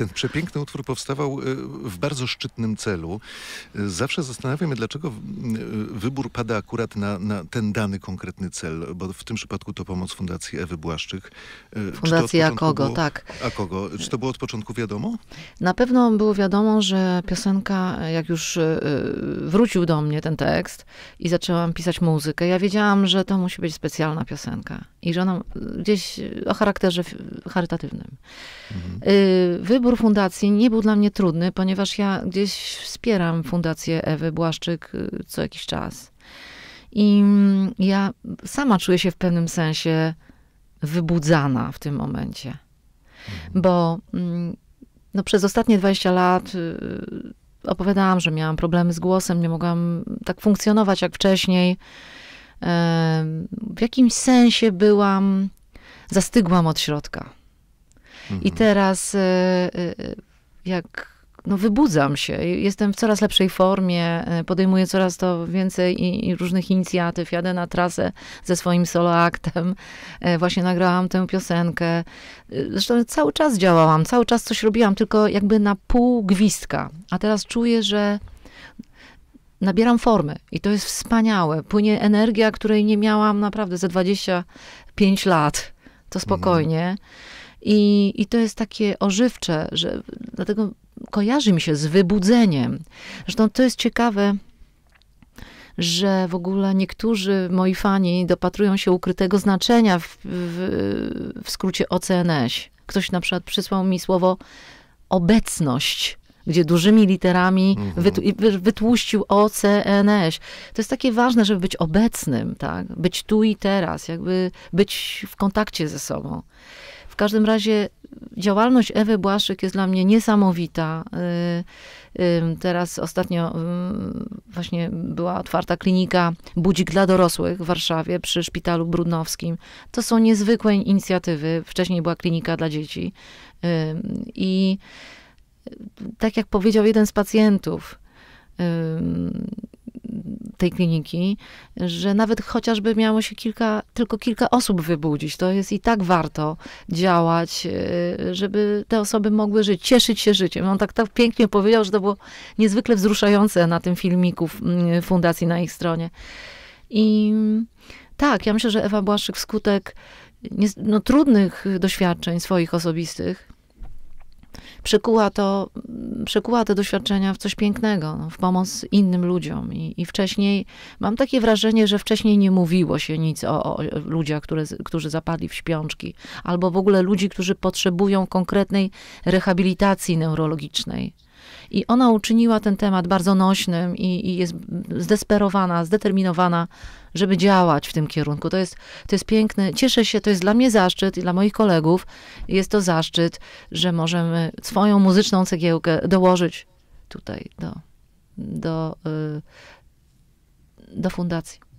Ten przepiękny utwór powstawał y, w bardzo szczytnym celu. Y, zawsze zastanawiam się, dlaczego y, wybór pada akurat na, na, ten dany konkretny cel, bo w tym przypadku to pomoc Fundacji Ewy Błaszczyk. Fundacji Kogo? było, tak. Kogo? Czy to było od początku wiadomo? Na pewno było wiadomo, że piosenka, jak już wrócił do mnie ten tekst i zaczęłam pisać muzykę, ja wiedziałam, że to musi być specjalna piosenka i że ona gdzieś o charakterze charytatywnym. Mhm. Y, wybór fundacji nie był dla mnie trudny, ponieważ ja gdzieś wspieram fundację Ewy Błaszczyk y, co jakiś czas. I mm, ja sama czuję się w pewnym sensie wybudzana w tym momencie. Mhm. Bo mm, no, przez ostatnie 20 lat y, opowiadałam, że miałam problemy z głosem, nie mogłam tak funkcjonować jak wcześniej w jakimś sensie byłam, zastygłam od środka. Mhm. I teraz e, e, jak no, wybudzam się, jestem w coraz lepszej formie, e, podejmuję coraz to więcej i, i różnych inicjatyw, jadę na trasę ze swoim soloaktem, właśnie nagrałam tę piosenkę. Zresztą cały czas działałam, cały czas coś robiłam, tylko jakby na pół gwizdka. A teraz czuję, że nabieram formy i to jest wspaniałe. Płynie energia, której nie miałam naprawdę za 25 lat. To mhm. spokojnie. I, I to jest takie ożywcze, że dlatego kojarzy mi się z wybudzeniem. Zresztą to jest ciekawe, że w ogóle niektórzy moi fani dopatrują się ukrytego znaczenia w, w, w skrócie OCNŚ. Ktoś na przykład przysłał mi słowo obecność gdzie dużymi literami mhm. wytłuścił OCNS. E, to jest takie ważne, żeby być obecnym, tak? być tu i teraz, jakby być w kontakcie ze sobą. W każdym razie działalność Ewy Błaszczyk jest dla mnie niesamowita. Y, y, teraz ostatnio y, właśnie była otwarta klinika Budzik dla dorosłych w Warszawie przy Szpitalu Brudnowskim. To są niezwykłe inicjatywy. Wcześniej była klinika dla dzieci. I tak jak powiedział jeden z pacjentów tej kliniki, że nawet chociażby miało się kilka, tylko kilka osób wybudzić, to jest i tak warto działać, y, żeby te osoby mogły żyć, cieszyć się życiem. On tak, tak pięknie powiedział, że to było niezwykle wzruszające na tym filmiku mm, fundacji na ich stronie. I mm, tak, ja myślę, że Ewa Błaszczyk wskutek no, trudnych doświadczeń swoich osobistych przekuła, to, przekuła te doświadczenia w coś pięknego, no, w pomoc innym ludziom. I, I, wcześniej, mam takie wrażenie, że wcześniej nie mówiło się nic o, o ludziach, które, którzy zapadli w śpiączki, albo w ogóle ludzi, którzy potrzebują konkretnej rehabilitacji neurologicznej. I ona uczyniła ten temat bardzo nośnym i, i, jest zdesperowana, zdeterminowana żeby działać w tym kierunku. To jest, to jest piękne. Cieszę się, to jest dla mnie zaszczyt i dla moich kolegów jest to zaszczyt, że możemy swoją muzyczną cegiełkę dołożyć tutaj do, do, y, do fundacji.